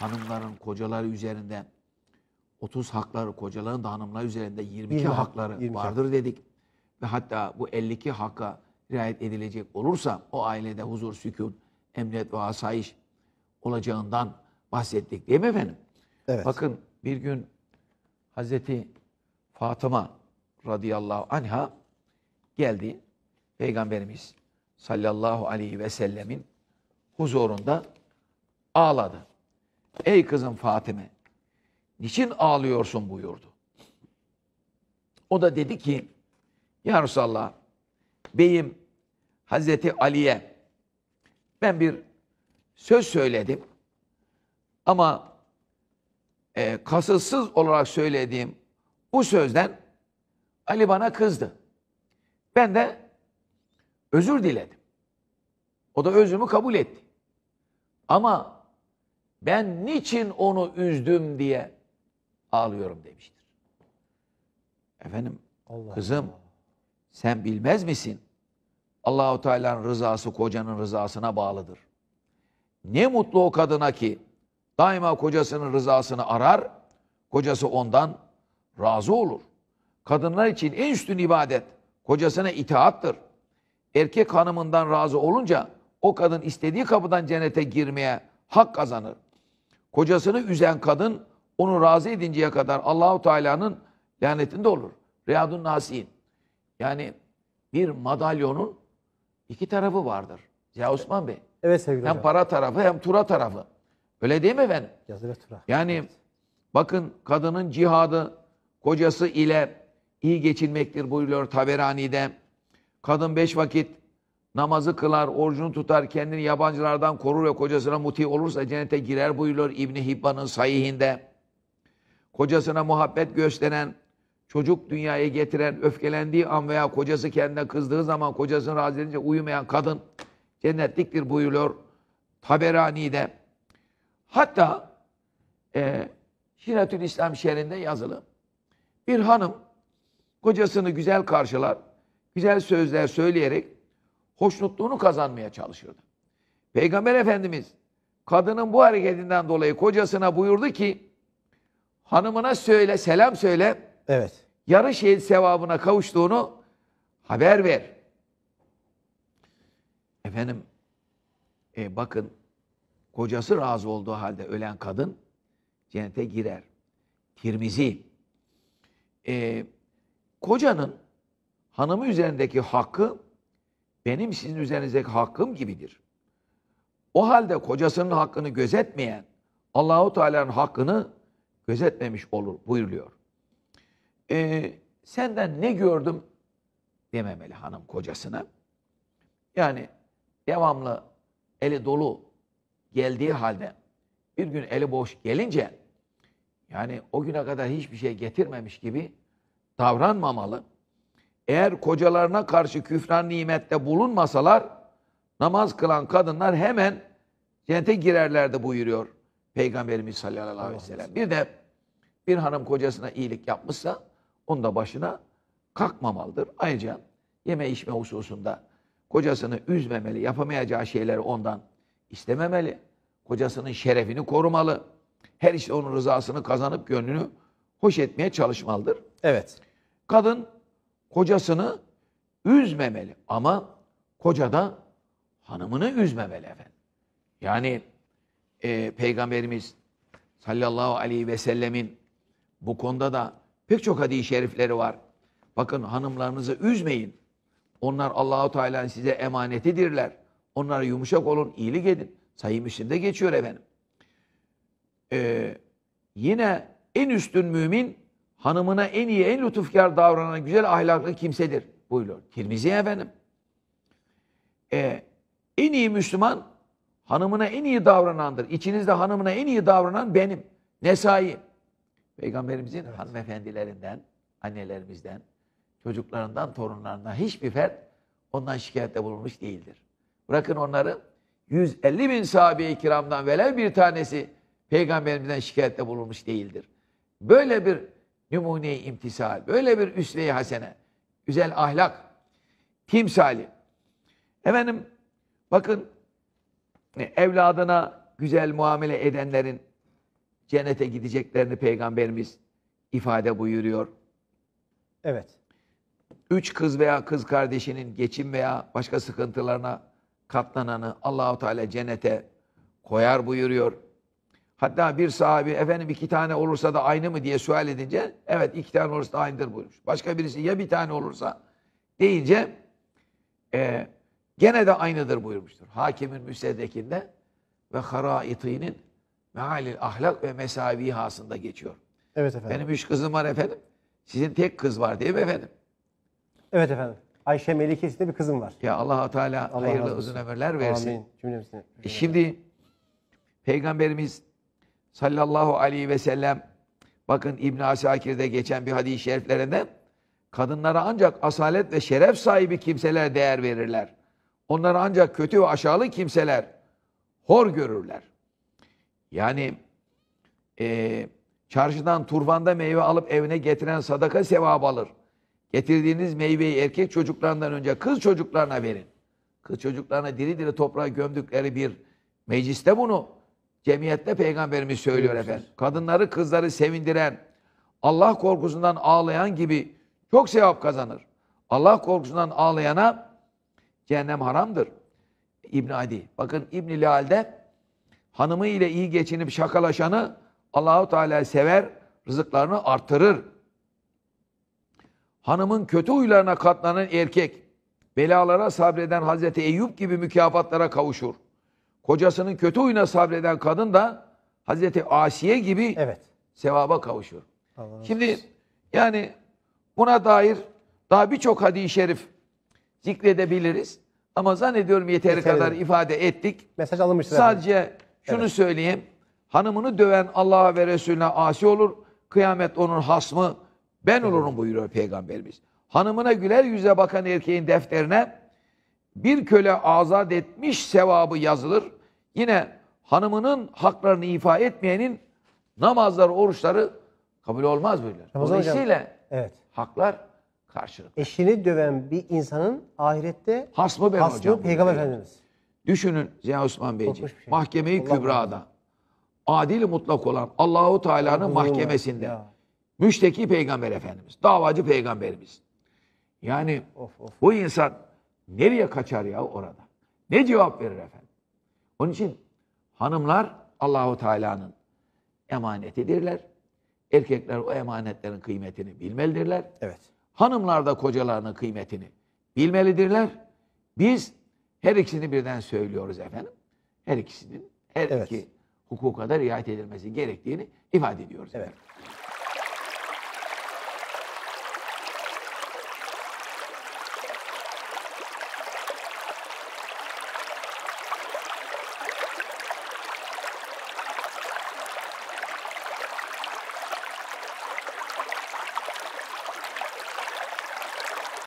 hanımların kocaları üzerinde 30 hakları, kocaların da hanımlar üzerinde 22 20, hakları 22. vardır dedik. Ve hatta bu 52 hakka riayet edilecek olursa o ailede huzur, sükun, emniyet ve asayiş olacağından bahsettik değil mi efendim? Evet. Bakın bir gün Hazreti Fatıma radıyallahu anha geldi. Peygamberimiz sallallahu aleyhi ve sellemin huzurunda ağladı. Ey kızım Fatime, niçin ağlıyorsun buyurdu. O da dedi ki, Ya Resulallah, beyim Hazreti Ali'ye ben bir söz söyledim ama e, kasıtsız olarak söylediğim bu sözden Ali bana kızdı. Ben de özür diledim. O da özrümü kabul etti. Ama ben niçin onu üzdüm diye ağlıyorum demiştir. Efendim Allah kızım Allah. sen bilmez misin? Allahu Teala'nın rızası kocanın rızasına bağlıdır. Ne mutlu o kadına ki daima kocasının rızasını arar, kocası ondan razı olur. Kadınlar için en üstün ibadet kocasına itaattır. Erkek hanımından razı olunca o kadın istediği kapıdan cennete girmeye hak kazanır. Kocasını üzen kadın onu razı edinceye kadar Allahu Teala'nın lanetinde olur. Riyadun Nasi'in. Yani bir madalyonun iki tarafı vardır. Ya Osman Bey. Evet sevgili Hem hocam. para tarafı hem tura tarafı. Öyle değil mi efendim? Yazılı tura. Yani evet. bakın kadının cihadı kocası ile iyi geçinmektir buyuruyor Taberani'de. Kadın beş vakit namazı kılar, orucunu tutar, kendini yabancılardan korur ve kocasına muti olursa cennete girer buyuruyor İbni Hibban'ın sayihinde. Kocasına muhabbet gösteren, çocuk dünyaya getiren, öfkelendiği an veya kocası kendine kızdığı zaman kocasını razı edince uyumayan kadın cennetliktir buyuruyor Taberani'de. Hatta e, Şiratül İslam şehrinde yazılı. Bir hanım kocasını güzel karşılar, güzel sözler söyleyerek hoşnutluğunu kazanmaya çalışırdı. Peygamber Efendimiz kadının bu hareketinden dolayı kocasına buyurdu ki hanımına söyle selam söyle. Evet. Yarı şehit sevabına kavuştuğunu haber ver. Efendim e, bakın kocası razı olduğu halde ölen kadın cennete girer. Tirmizi. E, kocanın hanımı üzerindeki hakkı benim sizin üzerinizdeki hakkım gibidir. O halde kocasının hakkını gözetmeyen Allahu Teala'nın hakkını gözetmemiş olur Buyuruyor. Ee, senden ne gördüm dememeli hanım kocasına. Yani devamlı eli dolu geldiği halde bir gün eli boş gelince yani o güne kadar hiçbir şey getirmemiş gibi davranmamalı. Eğer kocalarına karşı küfran nimette bulunmasalar namaz kılan kadınlar hemen cennete girerlerdi buyuruyor Peygamberimiz sallallahu aleyhi ve sellem. Bir de bir hanım kocasına iyilik yapmışsa onun da başına kalkmamalıdır. Ayrıca yeme içme hususunda kocasını üzmemeli, yapamayacağı şeyleri ondan istememeli. Kocasının şerefini korumalı. Her işte onun rızasını kazanıp gönlünü hoş etmeye çalışmalıdır. Evet. Kadın kocasını üzmemeli. Ama koca da hanımını üzmemeli efendim. Yani e, Peygamberimiz sallallahu aleyhi ve sellemin bu konuda da pek çok hadis-i şerifleri var. Bakın hanımlarınızı üzmeyin. Onlar Allahu Teala'nın size emanetidirler. Onlara yumuşak olun, iyilik edin. Sayım içinde geçiyor efendim. Ee, yine en üstün mümin hanımına en iyi, en lütufkar davranan, güzel ahlaklı kimsedir buyuruyor. Tirmizi efendim. E, en iyi Müslüman hanımına en iyi davranandır. İçinizde hanımına en iyi davranan benim. Nesai. Peygamberimizin evet. hanımefendilerinden, annelerimizden, çocuklarından, torunlarından hiçbir fert ondan şikayette bulunmuş değildir. Bırakın onları 150 bin sahabe-i kiramdan velev bir tanesi peygamberimizden şikayette bulunmuş değildir. Böyle bir Numune-i imtisal. Böyle bir üsve-i hasene. Güzel ahlak. Timsali. Efendim bakın e, evladına güzel muamele edenlerin cennete gideceklerini peygamberimiz ifade buyuruyor. Evet. Üç kız veya kız kardeşinin geçim veya başka sıkıntılarına katlananı Allahu Teala cennete koyar buyuruyor. Hatta bir sahabi efendim iki tane olursa da aynı mı diye sual edince evet iki tane olursa da aynıdır buyurmuş. Başka birisi ya bir tane olursa deyince e, gene de aynıdır buyurmuştur. Hakimin müstedekinde ve haraitinin mealil ahlak ve mesavi hasında geçiyor. Evet efendim. Benim üç kızım var efendim. Sizin tek kız var değil mi efendim? Evet efendim. Ayşe Melikesi'de bir kızım var. Ya Allah Teala Allah hayırlı uzun ömürler versin. Amin. Cümlemizine. şimdi Peygamberimiz sallallahu aleyhi ve sellem bakın İbn Asakir'de geçen bir hadis-i şeriflerinde kadınlara ancak asalet ve şeref sahibi kimseler değer verirler. Onlara ancak kötü ve aşağılık kimseler hor görürler. Yani e, çarşıdan turvanda meyve alıp evine getiren sadaka sevabı alır. Getirdiğiniz meyveyi erkek çocuklarından önce kız çocuklarına verin. Kız çocuklarına diri diri toprağa gömdükleri bir mecliste bunu Cemiyette peygamberimiz söylüyor efendim. Kadınları kızları sevindiren, Allah korkusundan ağlayan gibi çok sevap kazanır. Allah korkusundan ağlayana cehennem haramdır. İbn Adi. Bakın İbn Lal'de hanımı ile iyi geçinip şakalaşanı Allahu Teala sever, rızıklarını artırır. Hanımın kötü huylarına katlanan erkek belalara sabreden Hazreti Eyüp gibi mükafatlara kavuşur kocasının kötü oyuna sabreden kadın da Hazreti Asiye gibi evet. sevaba kavuşuyor. Allah Şimdi yani buna dair daha birçok hadis-i şerif zikredebiliriz. Ama zannediyorum yeteri Yeterli. kadar ifade ettik. Mesaj alınmıştır. Sadece efendim. şunu evet. söyleyeyim. Hanımını döven Allah'a ve Resulüne asi olur. Kıyamet onun hasmı ben evet. olurum buyuruyor Peygamberimiz. Hanımına güler yüze bakan erkeğin defterine bir köle azat etmiş sevabı yazılır. Yine hanımının haklarını ifa etmeyenin namazları, oruçları kabul olmaz böyle. Ramazan Dolayısıyla hocam, evet. haklar karşılıklı. Eşini döven bir insanın ahirette hasmı, ben hasmı hocam, Peygamber diyor. Efendimiz. Düşünün Ziya Osman Beyci. Şey. Mahkemeyi Allah Kübra'da. Adil mutlak olan Allahu Teala'nın mahkemesinde. Müşteki Peygamber Efendimiz. Davacı Peygamberimiz. Yani of, of. bu insan nereye kaçar ya orada? Ne cevap verir efendim? Onun için hanımlar Allahu Teala'nın emanetidirler. Erkekler o emanetlerin kıymetini bilmelidirler. Evet. Hanımlar da kocalarının kıymetini bilmelidirler. Biz her ikisini birden söylüyoruz efendim. Her ikisinin her evet. iki hukuka da riayet edilmesi gerektiğini ifade ediyoruz. Evet. Efendim.